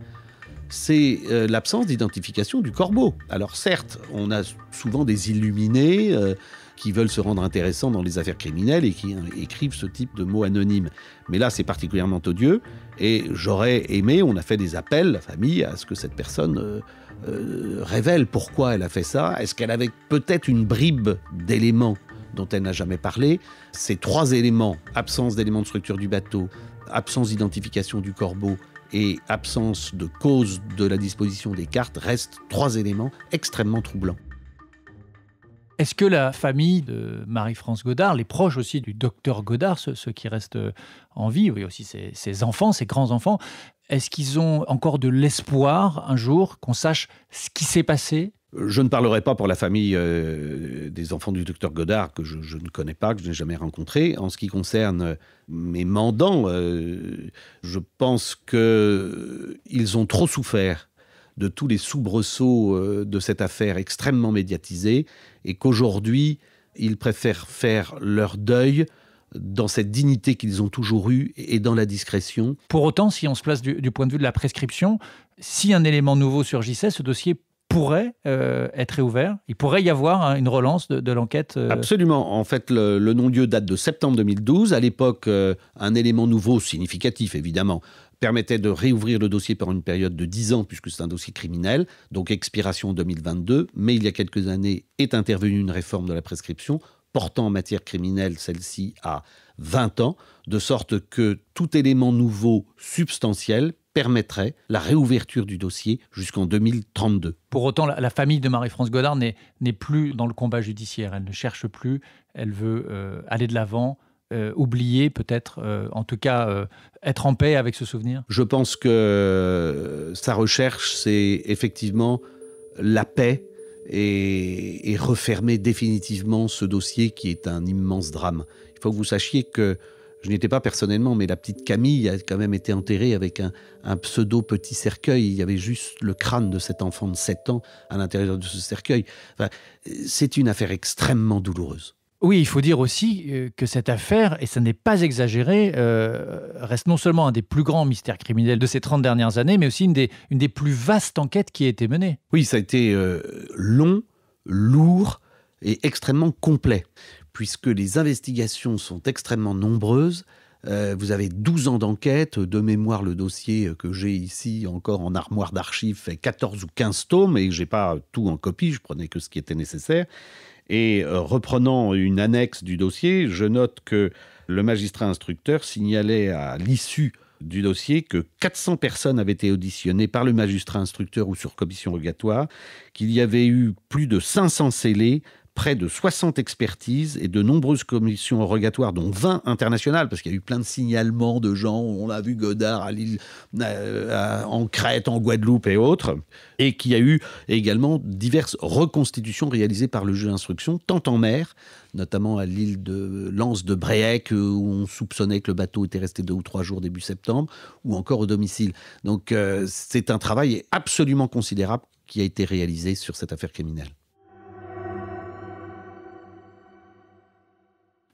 Speaker 2: c'est euh, l'absence d'identification du corbeau. Alors certes, on a souvent des illuminés euh, qui veulent se rendre intéressants dans les affaires criminelles et qui hein, écrivent ce type de mots anonymes. Mais là, c'est particulièrement odieux. Et j'aurais aimé, on a fait des appels, la famille, à ce que cette personne euh, révèle pourquoi elle a fait ça. Est-ce qu'elle avait peut-être une bribe d'éléments dont elle n'a jamais parlé Ces trois éléments, absence d'éléments de structure du bateau, absence d'identification du corbeau et absence de cause de la disposition des cartes restent trois éléments extrêmement troublants.
Speaker 1: Est-ce que la famille de Marie-France Godard, les proches aussi du docteur Godard, ceux, qui restent en vie, oui aussi ses, ses enfants, ses grands-enfants, est-ce qu'ils ont encore de l'espoir un jour qu'on sache
Speaker 2: ce qui s'est passé, je ne parlerai pas pour la famille euh, des enfants du docteur Godard, que je, ne connais pas, que je n'ai jamais rencontré. En ce qui concerne euh, mes mandants, euh, je pense qu'ils ont trop souffert de tous les soubresauts de cette affaire extrêmement médiatisée et qu'aujourd'hui, ils préfèrent faire leur deuil dans cette dignité qu'ils ont toujours eue et dans la discrétion.
Speaker 1: Pour autant, si on se place du point de vue de la prescription, si un élément nouveau surgissait, ce dossier pourrait euh, être réouvert Il pourrait y avoir hein, une relance de, l'enquête euh.
Speaker 2: Absolument. En fait, le, non-lieu date de septembre 2012. À l'époque, euh, un élément nouveau, significatif évidemment, permettait de réouvrir le dossier pendant une période de 10 ans, puisque c'est un dossier criminel, donc expiration 2022. Mais il y a quelques années est intervenue une réforme de la prescription portant en matière criminelle celle-ci à 20 ans, de sorte que tout élément nouveau substantiel permettrait la réouverture du dossier jusqu'en 2032.
Speaker 1: Pour autant, la famille de Marie-France Godard n'est plus dans le combat judiciaire. Elle ne cherche plus, elle veut euh, aller de l'avant. Euh, oublier peut-être, euh, en tout cas être en paix avec ce souvenir
Speaker 2: Je pense que sa recherche, c'est effectivement la paix et, refermer définitivement ce dossier qui est un immense drame. Il faut que vous sachiez que je n'y étais pas personnellement, mais la petite Camille a quand même été enterrée avec un, pseudo petit cercueil. Il y avait juste le crâne de cet enfant de 7 ans à l'intérieur de ce cercueil. c'est une affaire extrêmement douloureuse.
Speaker 1: Oui, il faut dire aussi euh, que cette affaire, et ça n'est pas exagéré, euh, reste non seulement un des plus grands mystères criminels de ces 30 dernières années, mais aussi une des, plus vastes enquêtes qui a été menée.
Speaker 2: Oui, ça a été euh, long, lourd et extrêmement complet puisque les investigations sont extrêmement nombreuses. Euh, vous avez 12 ans d'enquête. De mémoire, le dossier que j'ai ici, encore en armoire d'archives, fait 14 ou 15 tomes, et j'ai pas tout en copie, je prenais que ce qui était nécessaire. Et euh, reprenant une annexe du dossier, je note que le magistrat instructeur signalait à l'issue du dossier que 400 personnes avaient été auditionnées par le magistrat instructeur ou sur commission rogatoire, qu'il y avait eu plus de 500 scellés, près de 60 expertises et de nombreuses commissions rogatoires, dont 20 internationales, parce qu'il y a eu plein de signalements de gens, on a vu Godard à Lille, euh, en Crète, en Guadeloupe et autres, et qu'il y a eu également diverses reconstitutions réalisées par le jeu d'instruction, tant en mer, notamment à l'île de Lance de Bréhec, euh, où on soupçonnait que le bateau était resté deux ou trois jours début septembre, ou encore au domicile. Donc euh, c'est un travail absolument considérable qui a été réalisé sur cette affaire criminelle.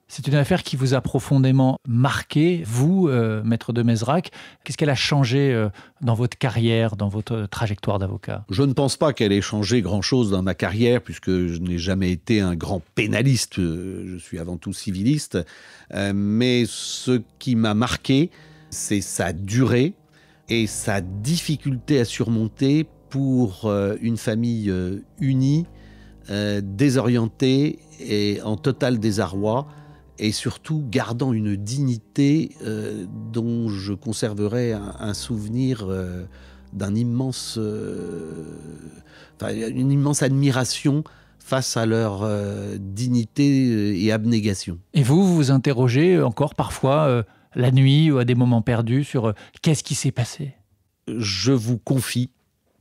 Speaker 1: C'est une affaire qui vous a profondément marqué, vous, euh, maître de Mesrac. Qu'est-ce qu'elle a changé euh, dans votre carrière, dans votre euh, trajectoire d'avocat
Speaker 2: Je ne pense pas qu'elle ait changé grand-chose dans ma carrière, puisque je n'ai jamais été un grand pénaliste. Je suis avant tout civiliste. mais ce qui m'a marqué, c'est sa durée et sa difficulté à surmonter pour une famille unie, désorientée et en total désarroi et surtout gardant une dignité euh, dont je conserverai un, souvenir euh, d'un immense, euh, une immense admiration face à leur dignité et abnégation.
Speaker 1: Et vous vous interrogez encore parfois la nuit ou à des moments perdus sur qu'est-ce qui s'est passé
Speaker 2: Je vous confie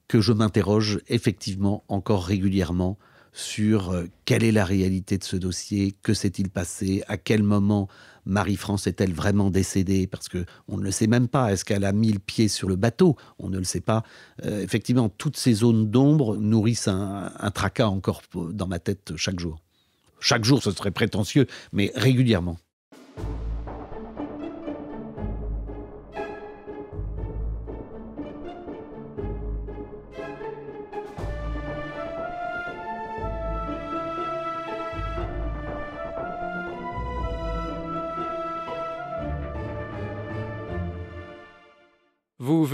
Speaker 2: que je m'interroge effectivement encore régulièrement sur euh, quelle est la réalité de ce dossier, que s'est-il passé, à quel moment Marie-France est-elle vraiment décédée Parce que on ne le sait même pas. Est-ce qu'elle a mis le pied sur le bateau On ne le sait pas. Euh, effectivement, toutes ces zones d'ombre nourrissent un tracas encore euh, dans ma tête chaque jour. Chaque jour, ce serait prétentieux, mais régulièrement.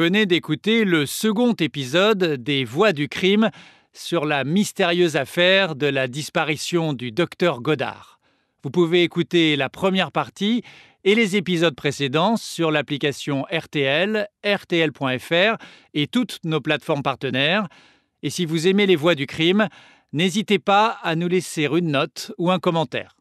Speaker 1: venez d'écouter le second épisode des Voix du crime sur la mystérieuse affaire de la disparition du docteur Godard. Vous pouvez écouter la première partie et les épisodes précédents sur l'application RTL, RTL.fr et toutes nos plateformes partenaires. Et si vous aimez les voix du crime, n'hésitez pas à nous laisser une note ou un commentaire.